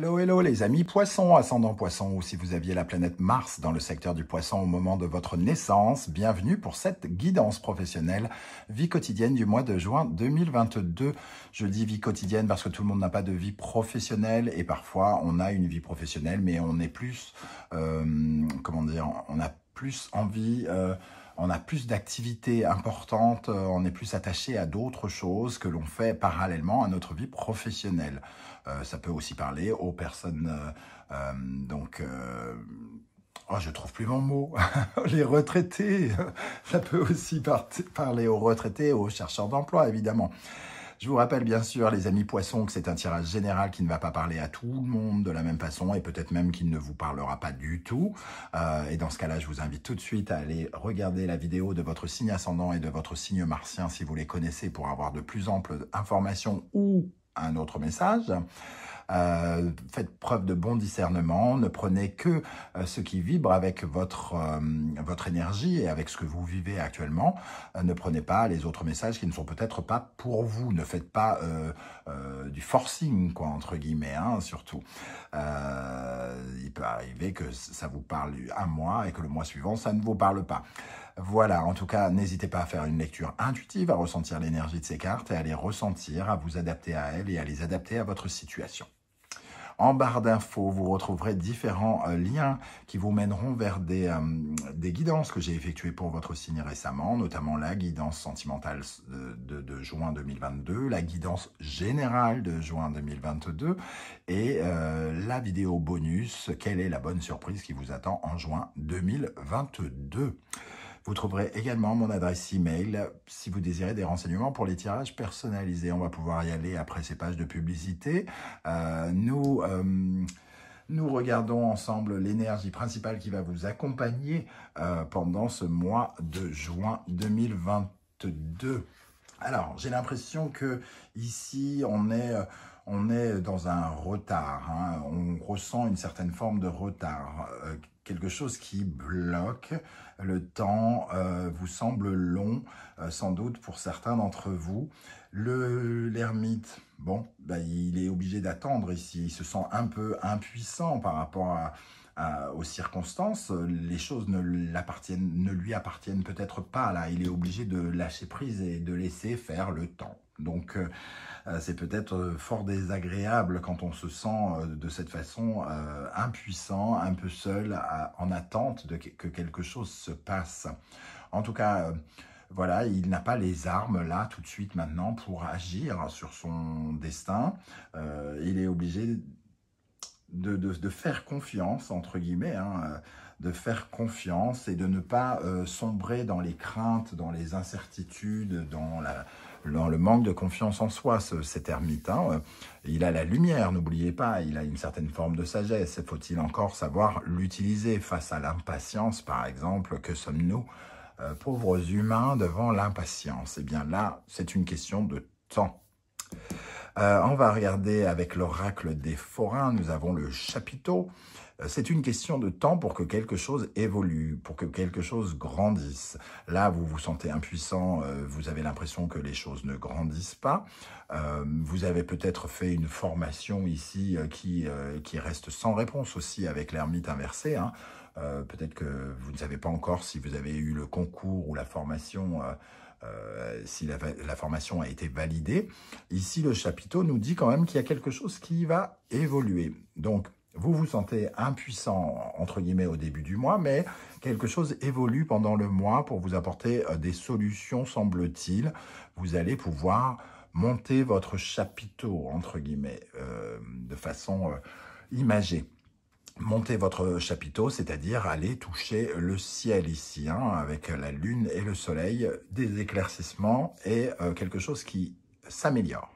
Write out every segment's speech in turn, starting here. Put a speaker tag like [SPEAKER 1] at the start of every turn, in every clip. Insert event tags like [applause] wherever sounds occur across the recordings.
[SPEAKER 1] Hello, hello les amis poissons, ascendant poissons, ou si vous aviez la planète Mars dans le secteur du poisson au moment de votre naissance, bienvenue pour cette guidance professionnelle vie quotidienne du mois de juin 2022. Je dis vie quotidienne parce que tout le monde n'a pas de vie professionnelle et parfois on a une vie professionnelle mais on est plus, euh, comment dire, on a plus envie... Euh, on a plus d'activités importantes, euh, on est plus attaché à d'autres choses que l'on fait parallèlement à notre vie professionnelle. Euh, ça peut aussi parler aux personnes, euh, donc... Oh, je trouve plus mon mot. [laughs] les retraités. [laughs] Ça peut aussi parler aux retraités, aux chercheurs d'emploi, évidemment. Je vous rappelle bien sûr, les amis poissons, que c'est un tirage général qui ne va pas parler à tout le monde de la même façon et peut-être même qu'il ne vous parlera pas du tout. Euh, et dans ce cas-là, je vous invite tout de suite à aller regarder la vidéo de votre signe ascendant et de votre signe martien si vous les connaissez pour avoir de plus amples informations ou un autre message. Euh, faites preuve de bon discernement, ne prenez que euh, ce qui vibre avec votre, euh, votre énergie et avec ce que vous vivez actuellement. ne prenez pas les autres messages qui ne sont peut-être pas pour vous. Ne faites pas du forcing, quoi, entre guillemets, hein, surtout. il peut arriver que ça vous parle un mois et que le mois suivant, ça ne vous parle pas. Voilà, en tout cas, n'hésitez pas à faire une lecture intuitive, à ressentir l'énergie de ces cartes et à les ressentir, à vous adapter à elles et à les adapter à votre situation. En barre d'infos, vous retrouverez différents euh, liens qui vous mèneront vers euh, des, guidances que j'ai effectuées pour votre signe récemment, notamment la guidance sentimentale de, juin 2022, la guidance générale de juin 2022 et euh, la vidéo bonus, quelle est la bonne surprise qui vous attend en juin 2022. Vous trouverez également mon adresse email si vous désirez des renseignements pour les tirages personnalisés. On va pouvoir y aller après ces pages de publicité. Euh, nous... Euh, nous regardons ensemble l'énergie principale qui va vous accompagner euh, pendant ce mois de juin 2022. Alors, j'ai l'impression que ici, on est on est dans un retard, hein. on ressent une certaine forme de retard, euh, quelque chose qui bloque, le temps euh, vous semble long, euh, sans doute pour certains d'entre vous. Le l'ermite, bon, bah, il est obligé d'attendre ici, il se sent un peu impuissant par rapport aux circonstances, les choses ne, ne lui appartiennent peut-être pas là, il est obligé de lâcher prise et de laisser faire le temps. Donc euh, euh, c'est peut-être euh, fort désagréable quand on se sent de cette façon impuissant, un peu seul, en attente de que, quelque chose se passe. En tout cas, voilà, il n'a pas les armes là tout de suite maintenant pour agir sur son destin. il est obligé de, faire confiance, entre guillemets, hein, de faire confiance et de ne pas sombrer dans les craintes, dans les incertitudes, dans la dans le manque de confiance en soi, ce, cet ermite. Hein. Il a la lumière, n'oubliez pas, il a une certaine forme de sagesse. Faut-il encore savoir l'utiliser face à l'impatience, par exemple Que sommes-nous euh, pauvres humains devant l'impatience Eh bien là, c'est une question de temps. Euh, on va regarder avec l'oracle des forains, nous avons le chapiteau. Euh, c'est une question de temps pour que quelque chose évolue, pour que quelque chose grandisse. Là, vous vous sentez impuissant, euh, vous avez l'impression que les choses ne grandissent pas. Euh, vous avez peut-être fait une formation ici qui, qui reste sans réponse aussi avec l'ermite inversée. Hein. peut-être que vous ne savez pas encore si vous avez eu le concours ou la formation, si la, la, formation a été validée. Ici, le chapiteau nous dit quand même qu'il y a quelque chose qui va évoluer. Donc, vous vous sentez impuissant, entre guillemets, au début du mois, mais quelque chose évolue pendant le mois pour vous apporter euh, des solutions, semble-t-il. Vous allez pouvoir monter votre chapiteau, entre guillemets, euh, de façon euh, imagée. Monter votre chapiteau, c'est-à-dire aller toucher le ciel ici, hein, avec la lune et le soleil, des éclaircissements et quelque chose qui s'améliore.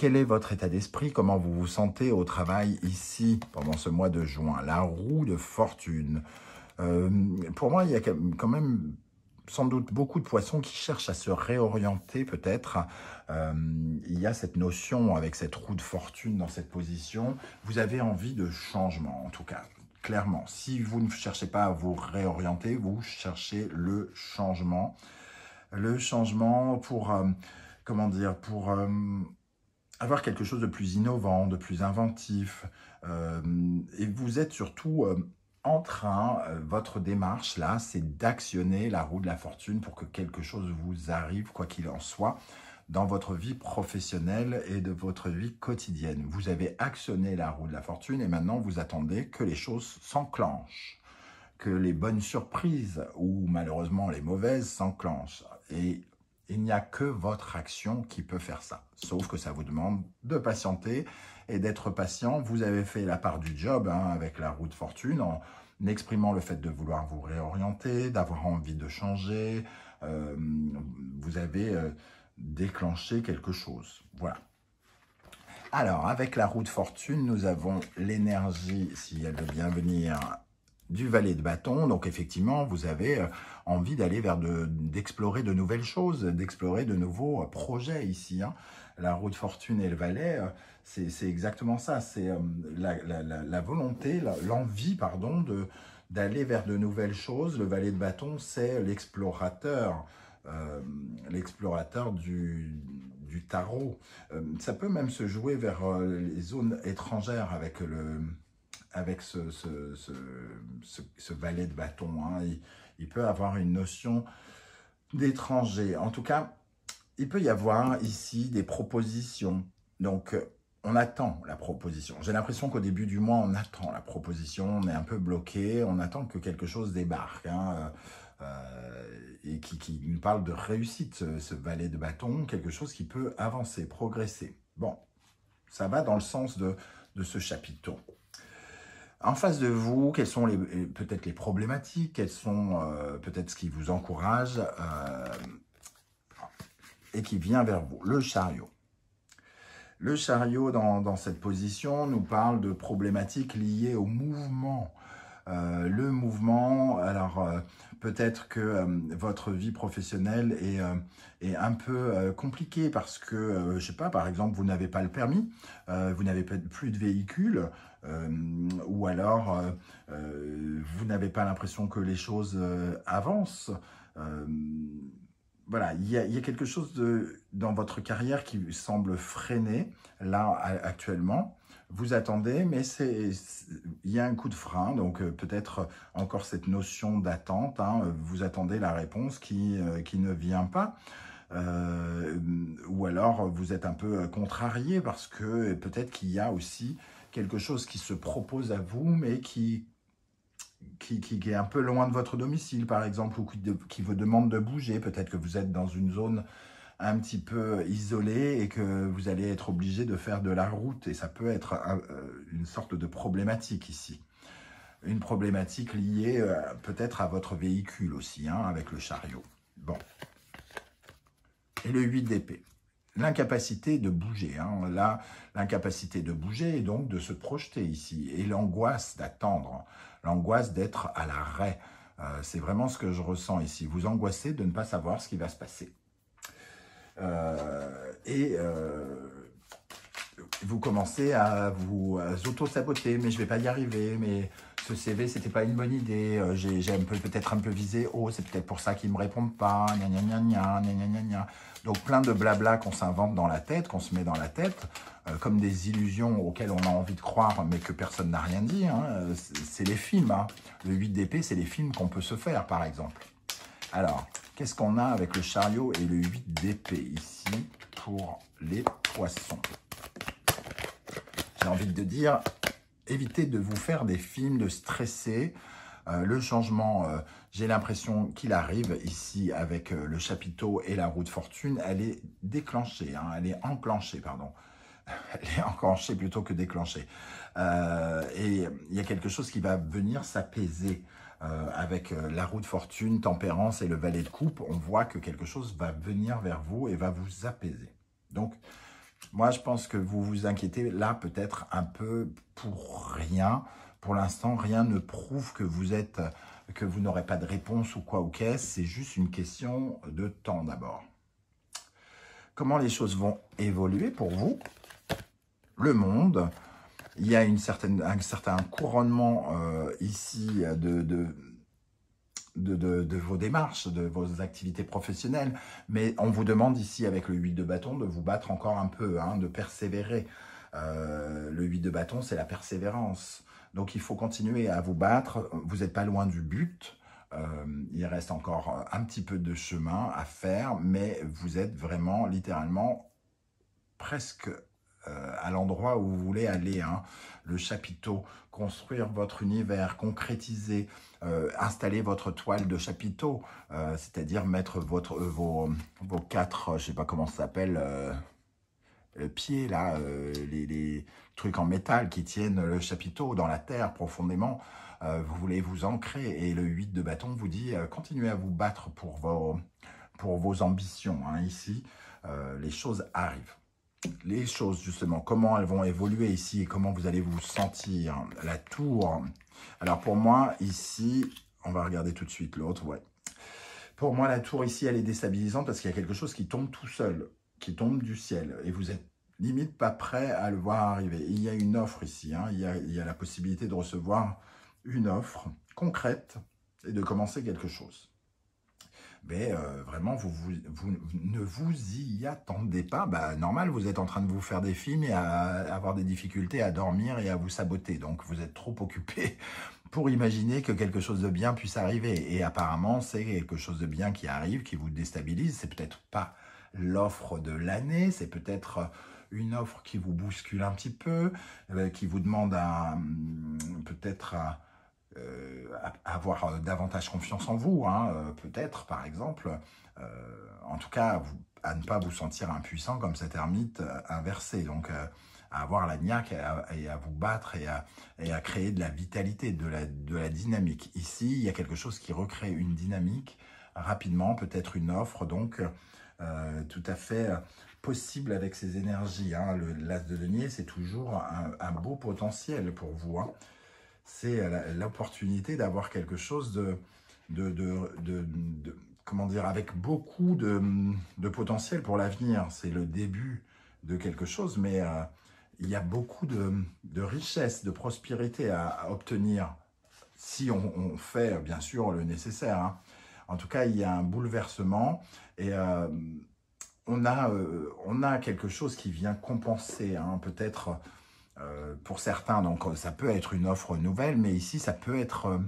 [SPEAKER 1] Quel est votre état d'esprit Comment vous vous sentez au travail ici pendant ce mois de juin La roue de fortune. Euh, pour moi, il y a quand même sans doute beaucoup de poissons qui cherchent à se réorienter peut-être. Euh, il y a cette notion avec cette roue de fortune dans cette position. Vous avez envie de changement en tout cas. Clairement, si vous ne cherchez pas à vous réorienter, vous cherchez le changement. Le changement pour, euh, comment dire, pour avoir quelque chose de plus innovant, de plus inventif. Euh, et vous êtes surtout euh, en train, euh, votre démarche là, c'est d'actionner la roue de la fortune pour que quelque chose vous arrive, quoi qu'il en soit, dans votre vie professionnelle et de votre vie quotidienne. Vous avez actionné la roue de la fortune et maintenant vous attendez que les choses s'enclenchent que les bonnes surprises ou malheureusement les mauvaises s'enclenchent. Et il n'y a que votre action qui peut faire ça. Sauf que ça vous demande de patienter et d'être patient. Vous avez fait la part du job hein, avec la roue de fortune en exprimant le fait de vouloir vous réorienter, d'avoir envie de changer. Euh, vous avez euh, déclenché quelque chose. Voilà. Alors, avec la roue de fortune, nous avons l'énergie, si elle veut bien venir, du valet de Bâton. Donc effectivement, vous avez euh, envie d'aller vers d'explorer de, nouvelles choses, d'explorer de nouveaux euh, projets ici. Hein. La route fortune et le valet, euh, c'est exactement ça. C'est la, la, volonté, l'envie, pardon, de d'aller vers de nouvelles choses. Le valet de Bâton, c'est l'explorateur, l'explorateur du, tarot. ça peut même se jouer vers les zones étrangères avec le, avec ce, ce, valet de bâton. Hein, il, peut avoir une notion d'étranger. En tout cas, il peut y avoir ici des propositions. Donc, euh, on attend la proposition. J'ai l'impression qu'au début du mois, on attend la proposition, on est un peu bloqué, on attend que quelque chose débarque. Hein, euh, euh, et qui, nous parle de réussite, ce, valet de bâton, quelque chose qui peut avancer, progresser. Bon, ça va dans le sens de, de ce chapitre en face de vous, quelles sont euh, peut-être les problématiques, quelles sont euh, peut-être ce qui vous encourage euh, et qui vient vers vous. Le chariot. Le chariot, dans, dans, cette position, nous parle de problématiques liées au mouvement, euh, le mouvement. Alors euh, peut-être que euh, votre vie professionnelle est, un peu compliquée parce que, je sais pas, par exemple, vous n'avez pas le permis, vous n'avez plus de véhicule, ou alors vous n'avez pas l'impression que les choses avancent voilà, il y, a, quelque chose dans votre carrière qui semble freiner là actuellement vous attendez, mais c'est il y a un coup de frein, donc euh, peut-être euh, encore cette notion d'attente. Hein, euh, vous attendez la réponse qui, qui ne vient pas. ou alors vous êtes un peu contrarié parce que peut-être qu'il y a aussi quelque chose qui se propose à vous, mais qui qui, qui, est un peu loin de votre domicile, par exemple, ou qui, qui vous demande de bouger. Peut-être que vous êtes dans une zone un petit peu isolé et que vous allez être obligé de faire de la route. Et ça peut être euh, une sorte de problématique ici. Une problématique liée euh, peut-être à votre véhicule aussi, hein, avec le chariot. Bon. Et le 8 d'épée. L'incapacité de bouger. Hein. Là, l'incapacité de bouger et donc de se projeter ici. Et l'angoisse d'attendre. L'angoisse d'être à l'arrêt. Euh, c'est vraiment ce que je ressens ici. Vous angoissez de ne pas savoir ce qui va se passer. Euh, et euh, vous commencez à vous, auto-saboter, mais je vais pas y arriver, mais ce CV, c'était pas une bonne idée, euh, j'ai peut-être un peu visé oh, c'est peut-être pour ça qu'ils me répondent pas, gna gna gna gna gna Donc plein de blabla qu'on s'invente dans la tête, qu'on se met dans la tête, comme des illusions auxquelles on a envie de croire, mais que personne n'a rien dit. Hein. C'est les films, hein. le 8 d'épée, c'est les films qu'on peut se faire, par exemple. Alors, Qu'est-ce qu'on a avec le chariot et le 8 d'épée ici pour les poissons J'ai envie de dire, évitez de vous faire des films, de stresser. Euh, le changement, euh, j'ai l'impression qu'il arrive ici avec euh, le chapiteau et la roue de fortune. Elle est déclenchée, hein, elle est enclenchée, pardon. [laughs] Elle est enclenchée plutôt que déclenchée. Euh, et il y a quelque chose qui va venir s'apaiser. Euh, avec euh, la roue de fortune, tempérance et le valet de coupe, on voit que quelque chose va venir vers vous et va vous apaiser. Donc, moi, je pense que vous vous inquiétez là peut-être un peu pour rien. Pour l'instant, rien ne prouve que vous êtes, que vous n'aurez pas de réponse ou quoi ou quest C'est juste une question de temps d'abord. Comment les choses vont évoluer pour vous Le monde, il y a une certaine, un certain couronnement euh, ici de, de de, vos démarches, de vos activités professionnelles, mais on vous demande ici avec le 8 de bâton de vous battre encore un peu, hein, de persévérer. Euh, le 8 de bâton, c'est la persévérance. Donc il faut continuer à vous battre, vous n'êtes pas loin du but, euh, il reste encore un petit peu de chemin à faire, mais vous êtes vraiment littéralement presque euh, à l'endroit où vous voulez aller, hein. le chapiteau, construire votre univers, concrétiser, euh, installer votre toile de chapiteau, euh, c'est-à-dire mettre votre, vos, vos quatre, je sais pas comment ça s'appelle, le là, les, trucs en métal qui tiennent le chapiteau dans la terre profondément, vous voulez vous ancrer et le 8 de bâton vous dit continuez à vous battre pour vos, pour vos ambitions. Hein, ici, les choses arrivent les choses, justement, comment elles vont évoluer ici et comment vous allez vous sentir. La tour. Alors, pour moi, ici, on va regarder tout de suite l'autre, ouais. Pour moi, la tour ici, elle est déstabilisante parce qu'il y a quelque chose qui tombe tout seul, qui tombe du ciel. Et vous êtes limite pas prêt à le voir arriver. il y a une offre ici. Hein. il y a la possibilité de recevoir une offre concrète et de commencer quelque chose. Mais euh, vraiment, vous, vous, vous, ne vous y attendez pas. Ben, normal, vous êtes en train de vous faire des films et à avoir des difficultés à dormir et à vous saboter. Donc, vous êtes trop occupé [laughs] pour imaginer que quelque chose de bien puisse arriver. Et apparemment, c'est quelque chose de bien qui arrive, qui vous déstabilise. C'est peut-être pas l'offre de l'année, c'est peut-être euh, une offre qui vous bouscule un petit peu, euh, qui vous demande mm, peut-être euh, avoir euh, davantage confiance en vous, hein, euh, peut-être par exemple, en tout cas à ne pas vous sentir impuissant comme cet ermite inversé, donc à avoir la niaque et à, vous battre et à, créer de la vitalité, de la, dynamique. Ici, il y a quelque chose qui recrée une dynamique rapidement, peut-être une offre, donc tout à fait possible avec ces énergies. Hein. L'as de denier, c'est toujours un, beau potentiel pour vous. Hein c'est l'opportunité d'avoir quelque chose de, de, de, de, comment dire, avec beaucoup de, potentiel pour l'avenir. C'est le début de quelque chose, mais euh, il y a beaucoup de, richesse, de prospérité à, obtenir si on, fait bien sûr le nécessaire. Hein. En tout cas, il y a un bouleversement et euh, on, a, euh, on a quelque chose qui vient compenser hein, peut-être euh, pour certains, donc euh, ça peut être une offre nouvelle, mais ici, ça peut être... Euh,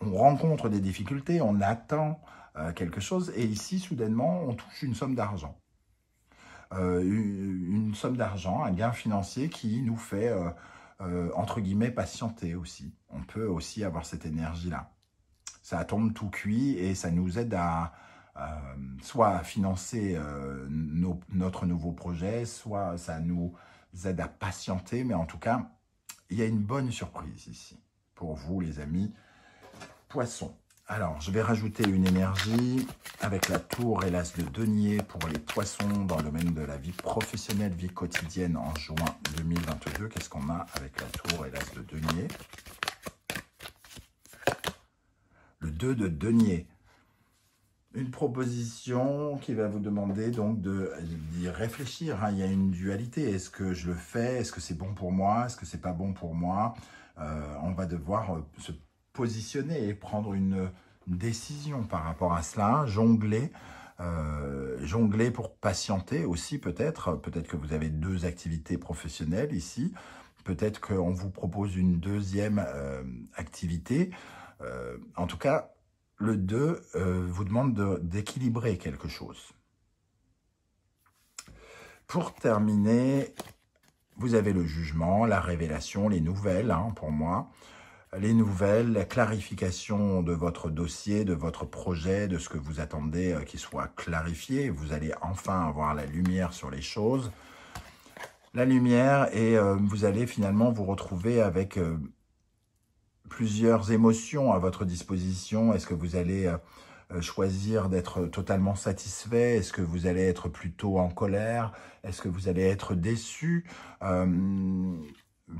[SPEAKER 1] on rencontre des difficultés, on attend quelque chose, et ici, soudainement, on touche une somme d'argent. une, somme d'argent, un gain financier qui nous fait, entre guillemets, patienter aussi. On peut aussi avoir cette énergie-là. Ça tombe tout cuit et ça nous aide à, euh, soit à financer euh, notre nouveau projet, soit ça nous aide à patienter, mais en tout cas, il y a une bonne surprise ici pour vous les amis. poissons. Alors, je vais rajouter une énergie avec la tour, et l'as de denier pour les poissons dans le domaine de la vie professionnelle, vie quotidienne en juin 2022. Qu'est-ce qu'on a avec la tour, et l'as de denier Le 2 de denier une proposition qui va vous demander donc de réfléchir. Hein. Il y a une dualité. Est-ce que je le fais Est-ce que c'est bon pour moi Est-ce que c'est pas bon pour moi euh, On va devoir euh, se positionner et prendre une, décision par rapport à cela, jongler. Euh, jongler pour patienter aussi peut-être. Peut-être que vous avez deux activités professionnelles ici. Peut-être qu'on vous propose une deuxième activité. en tout cas, le 2 euh, vous demande d'équilibrer quelque chose. Pour terminer, vous avez le jugement, la révélation, les nouvelles hein, pour moi, les nouvelles, la clarification de votre dossier, de votre projet, de ce que vous attendez euh, qui soit clarifié. Vous allez enfin avoir la lumière sur les choses. La lumière et euh, vous allez finalement vous retrouver avec plusieurs émotions à votre disposition Est-ce que vous allez euh, euh, choisir d'être totalement satisfait Est-ce que vous allez être plutôt en colère Est-ce que vous allez être déçu euh,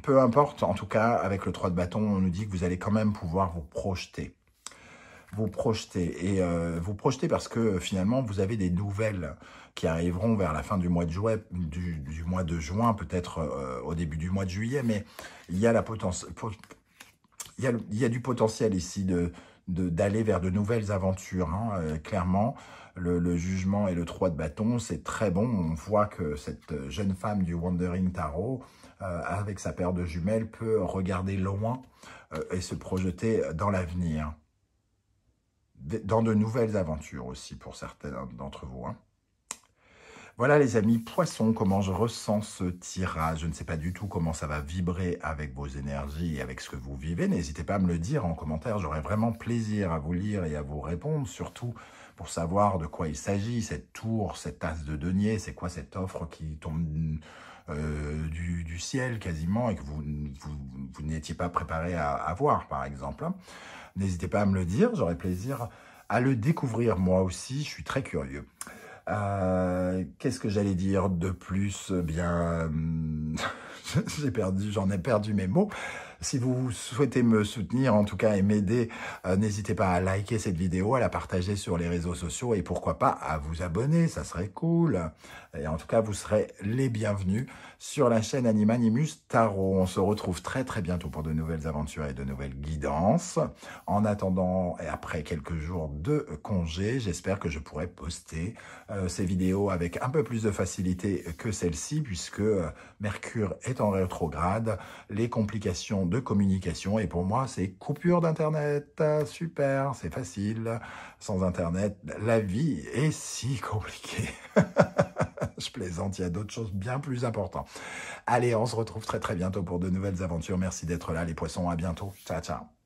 [SPEAKER 1] Peu importe, en tout cas, avec le 3 de bâton, on nous dit que vous allez quand même pouvoir vous projeter. Vous projeter et vous projeter parce que finalement vous avez des nouvelles qui arriveront vers la fin du mois de juin, du, mois de juin peut-être au début du mois de juillet, mais il y a la potence, il y, a, du potentiel ici de d'aller vers de nouvelles aventures. Hein, euh, clairement, le, jugement et le trois de bâton, c'est très bon. On voit que cette euh, jeune femme du Wandering Tarot, euh, avec sa paire de jumelles, peut regarder loin et se projeter dans l'avenir. Dans de nouvelles aventures aussi pour certains d'entre vous. Hein. Voilà les amis, poissons, comment je ressens ce tirage. Je ne sais pas du tout comment ça va vibrer avec vos énergies et avec ce que vous vivez. N'hésitez pas à me le dire en commentaire. j'aurais vraiment plaisir à vous lire et à vous répondre, surtout pour savoir de quoi il s'agit. Cette tour, cette tasse de denier, c'est quoi cette offre qui tombe euh, du, ciel quasiment et que vous, n'étiez pas préparé à, avoir voir, par exemple. Hein. N'hésitez pas à me le dire. j'aurais plaisir à le découvrir moi aussi. Je suis très curieux. Euh, qu'est-ce que j'allais dire de plus eh Bien, euh, [laughs] j'ai perdu, j'en ai perdu mes mots. Si vous souhaitez me soutenir, en tout cas, et m'aider, euh, n'hésitez pas à liker cette vidéo, à la partager sur les réseaux sociaux et pourquoi pas à vous abonner, ça serait cool. Et en tout cas, vous serez les bienvenus sur la chaîne Animanimus Tarot. On se retrouve très très bientôt pour de nouvelles aventures et de nouvelles guidances. En attendant, et après quelques jours de congé, j'espère que je pourrai poster euh, ces vidéos avec un peu plus de facilité que celle-ci, puisque euh, Mercure est en rétrograde, les complications de communication. Et pour moi, c'est coupure d'Internet. Super, c'est facile. Sans Internet, la vie est si [laughs] compliquée. Je plaisante, il y a d'autres choses bien plus importantes. Allez, on se retrouve très très bientôt pour de nouvelles aventures. Merci d'être là les poissons, à bientôt. Ciao, ciao.